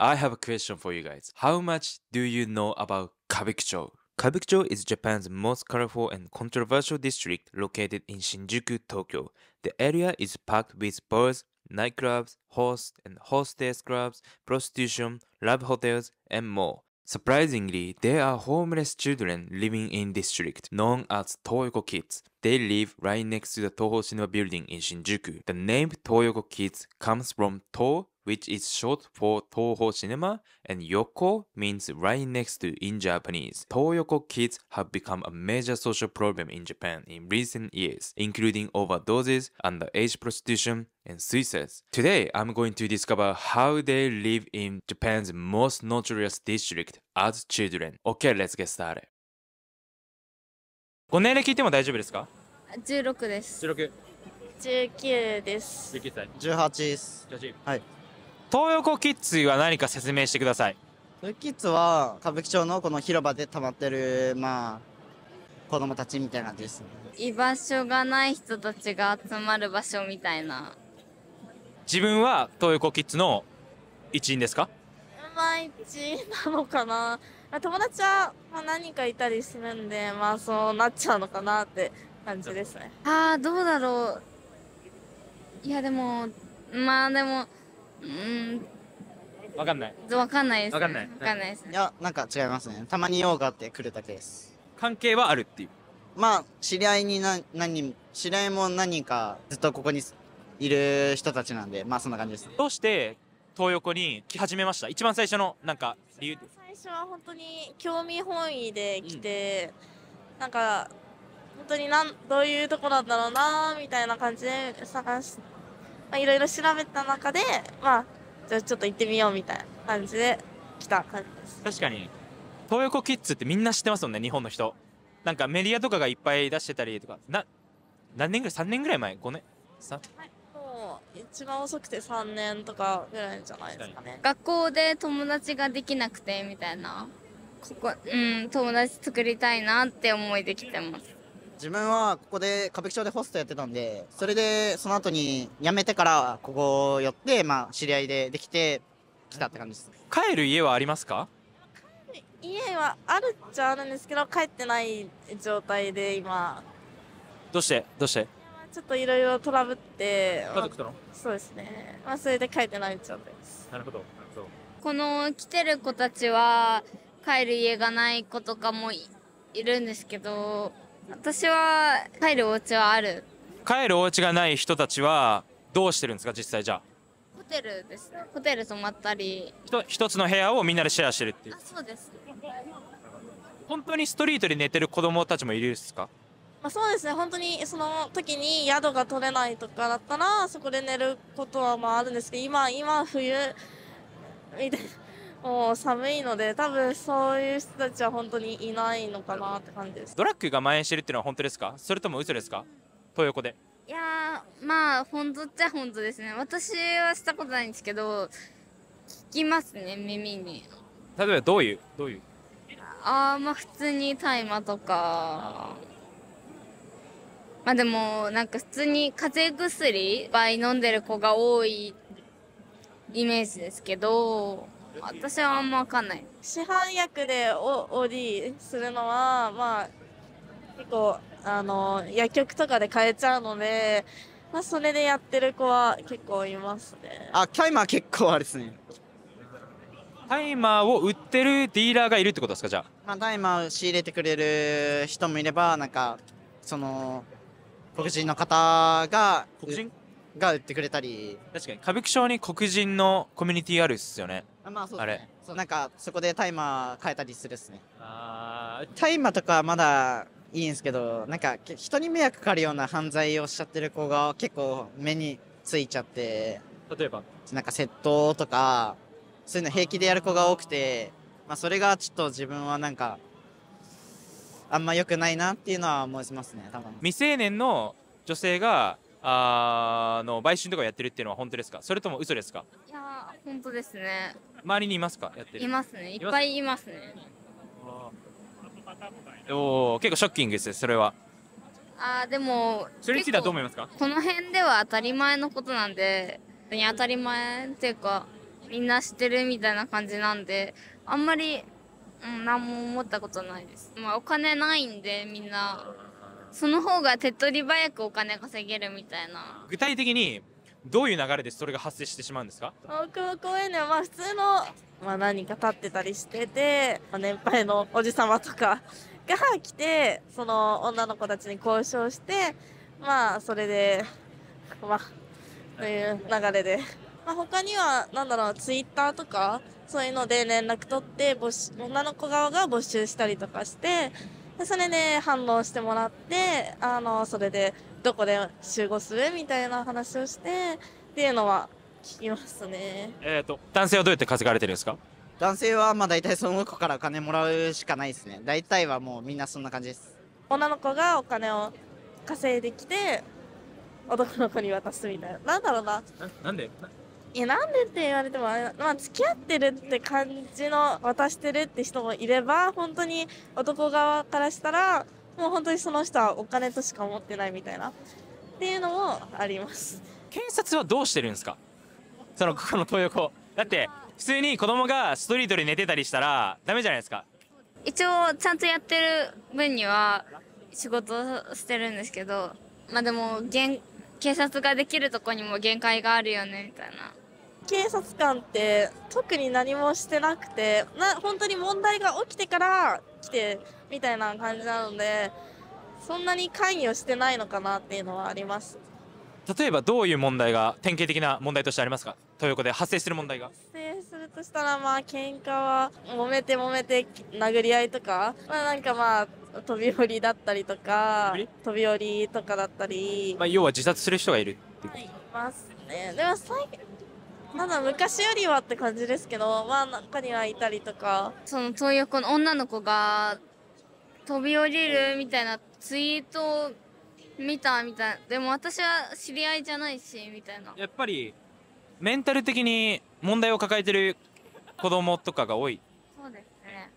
I have a question for you guys. How much do you know about Kabukicho? Kabukicho is Japan's most colorful and controversial district located in Shinjuku, Tokyo. The area is packed with bars, nightclubs, host and hostess clubs, prostitution, love hotels, and more. Surprisingly, there are homeless children living in district known as Toyoko Kids. They live right next to the Toho Cinema building in Shinjuku. The name Toyoko Kids comes from To which is short for Toho Cinema, and Yoko means right next to in Japanese. Toyoko kids have become a major social problem in Japan in recent years, including overdoses, underage prostitution, and suicides. Today, I'm going to discover how they live in Japan's most notorious district as children. Okay, let's get started. ご年齢聞いても大丈夫ですか16です16 19です19歳18です18はい東横キッズは何か説明してください東横キッズは歌舞伎町のこの広場でたまってるまあ子供たちみたいな感です、ね、居場所がない人たちが集まる場所みたいな自分は東横キッズの一員ですかまあ一員なのかな友達はまあ何かいたりするんでまあそうなっちゃうのかなって感じですねああどうだろういやでもまあでもうん。わかんない。わかんないです、わかんない。わかんないです、いや、なんか違いますね。たまに用があって来るだけです。関係はあるっていう。まあ、知り合いにな、何、知り合いも何かずっとここにいる人たちなんで、まあそんな感じです、どうして東横に来始めました一番最初のなんか理由最初は本当に興味本位で来て、うん、なんか本当になんどういうとこなんだろうなみたいな感じで探してまあ、いろいろ調べた中で、まあ、じゃあちょっと行ってみようみたいな感じで来た感じです。確かに、東横キッズってみんな知ってますもんね、日本の人。なんかメディアとかがいっぱい出してたりとか、な、何年ぐらい ?3 年ぐらい前 ?5 年さ、はいもう一番遅くて3年とかぐらいじゃないですかね学校で友達ができなくてみたいなここうん友達作りたいなって思いできてます自分はここで歌舞伎町でホストやってたんで、それでその後に辞めてからここ寄って、まあ知り合いでできてきたって感じです。帰る家はありますか家はあるっちゃあるんですけど、帰ってない状態で今。どうしてどうしてちょっといろいろトラブって。家族との、まあ、そうですね。まあそれで帰ってない状態です。なるほど。この来てる子たちは帰る家がない子とかもいるんですけど、私は帰るお家はある帰るお家がない人たちはどうしてるんですか実際じゃあホテルですねホテル泊まったりひと一つの部屋をみんなでシェアしてるっていうあそうです本当にストリートで寝てる子供たちもいるんですかまあ、そうですね本当にその時に宿が取れないとかだったらそこで寝ることはまああるんですけど今今冬みたいなもう寒いので多分そういう人たちは本当にいないのかなって感じですドラッグが蔓延してるっていうのは本当ですかそれとも嘘ですか豊横でいやまあ本当っちゃ本当ですね私はしたことないんですけど聞きますね耳に例えばどういうどういうああまあ普通に大麻とかまあでもなんか普通に風邪薬いっぱい飲んでる子が多いイメージですけど私はあんま分かんない市販薬でお OD するのはまあ結構あの薬局とかで買えちゃうので、まあ、それでやってる子は結構いますねあタイマー結構あれですねタイマーを売ってるディーラーがいるってことですかじゃあ、まあ、タイマーを仕入れてくれる人もいればなんかその黒人の方が黒人が売ってくれたり確かに歌舞伎町に黒人のコミュニティあるっすよねまあそうですね。なんかそこでタイマー変えたりするっすね。あータイマーとかまだいいんですけど、なんかけ人に迷惑かかるような犯罪をしちゃってる子が結構目についちゃって、例えばなんか窃盗とか、そういうの平気でやる子が多くて、まあそれがちょっと自分はなんか、あんま良くないなっていうのは思いますね、多分。未成年の女性がああの売春とかやってるっていうのは本当ですかそれとも嘘ですかいや本当ですね周りにいますかやってるいますねいっぱいいますねおお結構ショッキングですそれはああでもそれについてはどう思いますかこの辺では当たり前のことなんで当たり前っていうかみんな知ってるみたいな感じなんであんまり、うん、何も思ったことないですまあお金ないんでみんなその方が手っ取り早くお金稼げるみたいな具体的にどういう流れでそれが発生してしまうんですか空港へね、まあ普通の、まあ何か立ってたりしてて、ま年配のおじ様とかが来て、その女の子たちに交渉して、まあそれで、まあ、という流れで。まあ、他には、なんだろう、ツイッターとか、そういうので連絡取って、募集、女の子側が募集したりとかして、でそれで反応してもらって、あの、それでどこで集合するみたいな話をしてっていうのは聞きますねえっ、ー、と男性はどうやって稼がれてるんですか男性はまあ大体その子からお金もらうしかないですね大体はもうみんなそんな感じです女の子がお金を稼いできて男の子に渡すみたいななんだろうななんでいやなんでって言われてもまあ付き合ってるって感じの渡してるって人もいれば本当に男側からしたらもう本当にその人はお金としか思ってないみたいなっていうのもあります検察はどうしてるんですかそのここの東横だって普通に子供がストリートで寝てたりしたらダメじゃないですか一応ちゃんとやってる分には仕事してるんですけどまあでも警察ができるとこにも限界があるよねみたいな警察官って特に何もしてなくてな本当に問題が起きてから来てみたいな感じなのでそんなに関与してないのかなっていうのはあります例えばどういう問題が典型的な問題としてありますかトヨコで発生する問題が発生するとしたらまあ喧嘩は揉めて揉めて殴り合いとかまあなんかまあ飛び降りだったりとか飛び降りとかだったり、まあ、要は自殺する人がいるってこと、はい、ますねでも最まだ昔よりはって感じですけど、まあ中にはいたりとか。その東横の女の子が飛び降りるみたいなツイートを見たみたいな。でも私は知り合いじゃないし、みたいな。やっぱり、メンタル的に問題を抱えてる子供とかが多い。そうですね。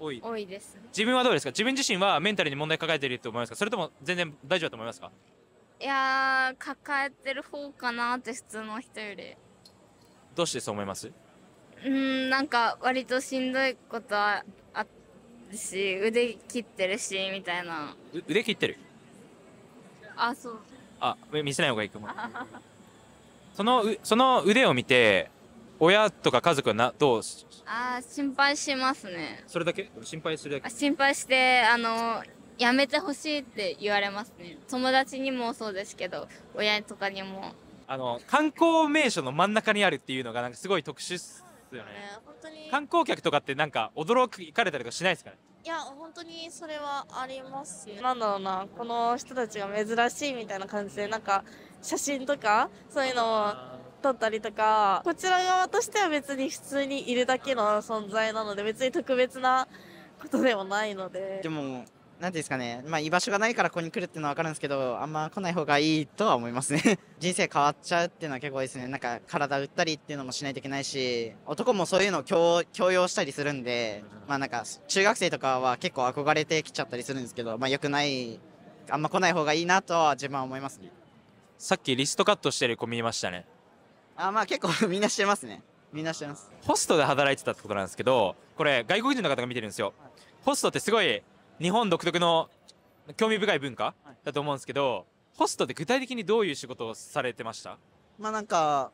多い。多いです。自分はどうですか自分自身はメンタルに問題抱えてると思いますかそれとも全然大丈夫だと思いますかいやー、抱えてる方かなって普通の人より。どうしてそう思いますうんなんか割としんどいことはあるし腕切ってるしみたいな腕切ってるあそうあ見せない方がいいかもそのその腕を見て親とか家族はなどうあ心配しますねそれだけ心配するだけ心配してあのやめてほしいって言われますね友達にもそうですけど親とかにもあの観光名所の真ん中にあるっていうのがなんかすごい特殊っすよね、ね、本当に観光客とかってなんか驚かれたりとかしないですかねいや本当にそれはありますね。なんだろうなこの人たちが珍しいみたいな感じでなんか写真とかそういうのを撮ったりとかこちら側としては別に普通にいるだけの存在なので別に特別なことでもないのででもなんですかね、まあ、居場所がないからここに来るっていうのは分かるんですけど、あんま来ない方がいいとは思いますね。人生変わっちゃうっていうのは結構ですね、なんか体打ったりっていうのもしないといけないし、男もそういうのを強要したりするんで、まあなんか中学生とかは結構憧れてきちゃったりするんですけど、まあ良くない、あんま来ない方がいいなとは自分は思いますね。さっきリストカットしてる子見ましたね。あ、まあ結構みんなしてますね。みんなしてます。ホストで働いてたってことなんですけど、これ外国人の方が見てるんですよ。ホストってすごい日本独特の興味深い文化だと思うんですけど、ホストって具体的にどういう仕事をされてましたまあなんか、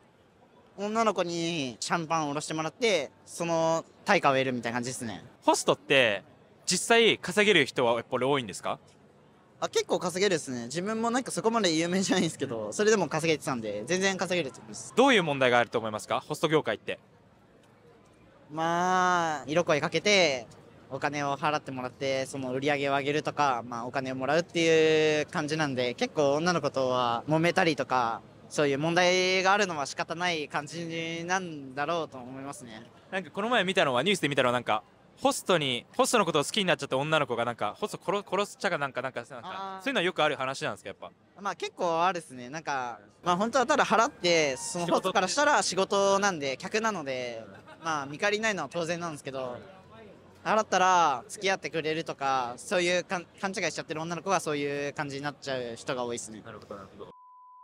女の子にシャンパンをおろしてもらって、その対価を得るみたいな感じですね。ホストって、実際稼げる人はやっぱり多いんですかあ結構稼げるですね自分もなんかそこまで有名じゃないんですけどそれでも稼げてたんで全然稼げると思いますどういう問題があると思いますかホスト業界ってまあ色声かけてお金を払ってもらってその売り上げを上げるとか、まあ、お金をもらうっていう感じなんで結構女の子とは揉めたりとかそういう問題があるのは仕方ない感じなんだろうと思いますねなんかこの前見たのはニュースで見たのはなんかホストにホストのことを好きになっちゃった女の子がなんかホスト殺殺すちゃかなんかなんかそういうのはよくある話なんですかやっぱまあ結構あるですねなんかまあ本当はただ払ってそのホストからしたら仕事なんで客なのでまあ見返りないのは当然なんですけど払ったら付き合ってくれるとかそういうか勘違いしちゃってる女の子がそういう感じになっちゃう人が多いですねなるほどなるほど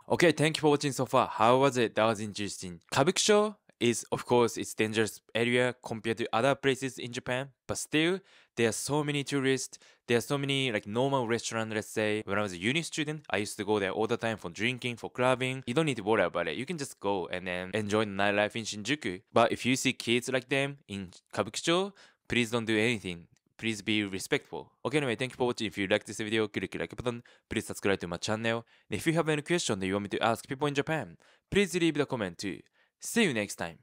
Okay, thank you for watching so far. How was it? That was interesting. Kabukicho is, of course, it's dangerous area compared to other places in Japan, but still, there are so many tourists. There are so many like normal restaurant. Let's say when I was a uni student, I used to go there all the time for drinking, for clubbing. You don't need to worry about it. You can just go and then enjoy the nightlife in Shinjuku. But if you see kids like them in Kabukicho, Please don't do anything. Please be respectful. Okay, anyway, thank you for watching. If you like this video, click the like button. Please subscribe to my channel. And if you have any question that you want me to ask people in Japan, please leave the comment too. See you next time.